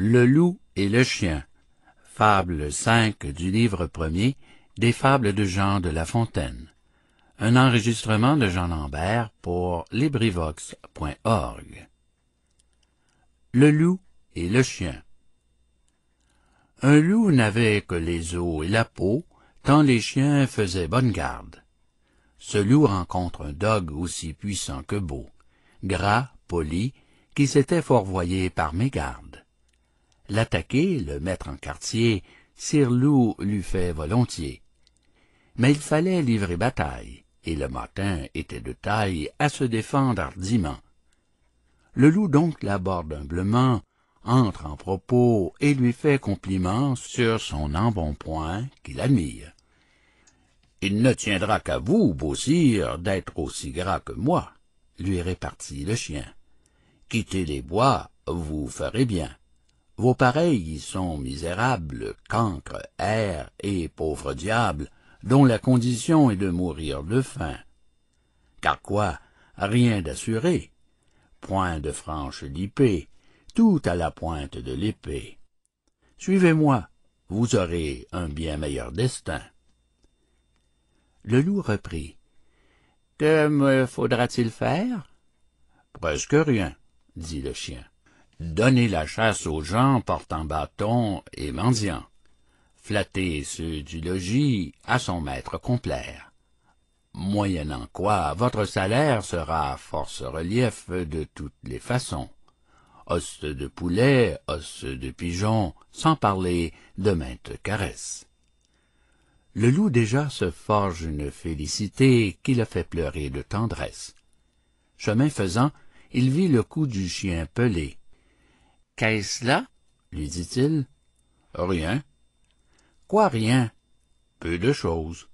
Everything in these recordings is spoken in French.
Le loup et le chien. Fable 5 du livre premier des fables de Jean de La Fontaine. Un enregistrement de Jean Lambert pour LibriVox.org. Le loup et le chien. Un loup n'avait que les os et la peau, tant les chiens faisaient bonne garde. Ce loup rencontre un dog aussi puissant que beau, gras, poli, qui s'était fourvoyé par mégarde l'attaquer, le mettre en quartier, Sir Loup l'eût fait volontiers. Mais il fallait livrer bataille, et le matin était de taille à se défendre hardiment. Le loup donc l'aborde humblement, entre en propos et lui fait compliment sur son embonpoint qu'il admire. Il ne tiendra qu'à vous, beau sire, d'être aussi gras que moi, lui répartit le chien. Quittez les bois, vous ferez bien vos pareils sont misérables, cancres, airs et pauvres diables, dont la condition est de mourir de faim. Car quoi, rien d'assuré, point de franche d'épée, tout à la pointe de l'épée. Suivez-moi, vous aurez un bien meilleur destin. Le loup reprit. Que me faudra-t-il faire? Presque rien, dit le chien. Donnez la chasse aux gens portant bâton et mendiant. Flattez ceux du logis à son maître complaire. Moyennant quoi, votre salaire sera force relief de toutes les façons. Os de poulet, os de pigeon, sans parler de maintes caresses. Le loup déjà se forge une félicité qui le fait pleurer de tendresse. Chemin faisant, il vit le cou du chien pelé, Qu'est-ce là? lui dit-il. Rien. Quoi rien? Peu de chose.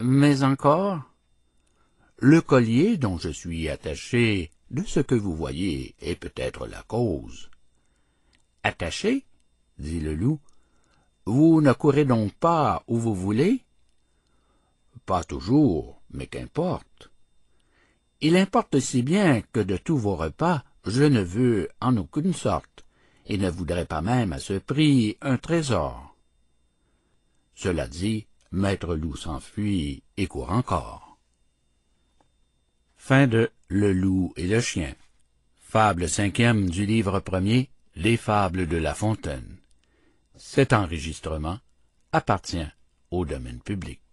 Mais encore? Le collier dont je suis attaché, de ce que vous voyez, est peut-être la cause. Attaché? dit le loup. Vous ne courez donc pas où vous voulez? Pas toujours, mais qu'importe. Il importe si bien que de tous vos repas, je ne veux en aucune sorte, et ne voudrais pas même à ce prix un trésor. Cela dit, Maître Loup s'enfuit et court encore. Fin de Le Loup et le Chien. Fable cinquième du livre premier, Les Fables de La Fontaine. Cet enregistrement appartient au domaine public.